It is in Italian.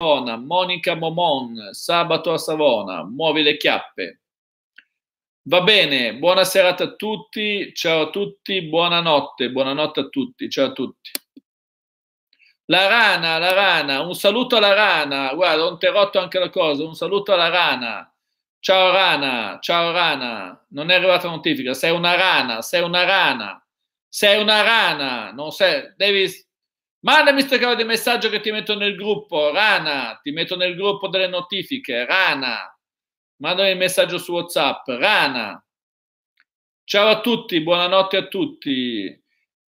Monica Momon, sabato a Savona, muovi le chiappe. Va bene, buona serata a tutti, ciao a tutti, buonanotte, buonanotte a tutti, ciao a tutti. La rana, la rana, un saluto alla rana, guarda, ho interrotto anche la cosa, un saluto alla rana. Ciao rana, ciao rana, non è arrivata la notifica, sei una rana, sei una rana, sei una rana, non sei, devi Mandami questo cavolo di messaggio che ti metto nel gruppo, Rana, ti metto nel gruppo delle notifiche, Rana. Mandami il messaggio su WhatsApp, Rana. Ciao a tutti, buonanotte a tutti.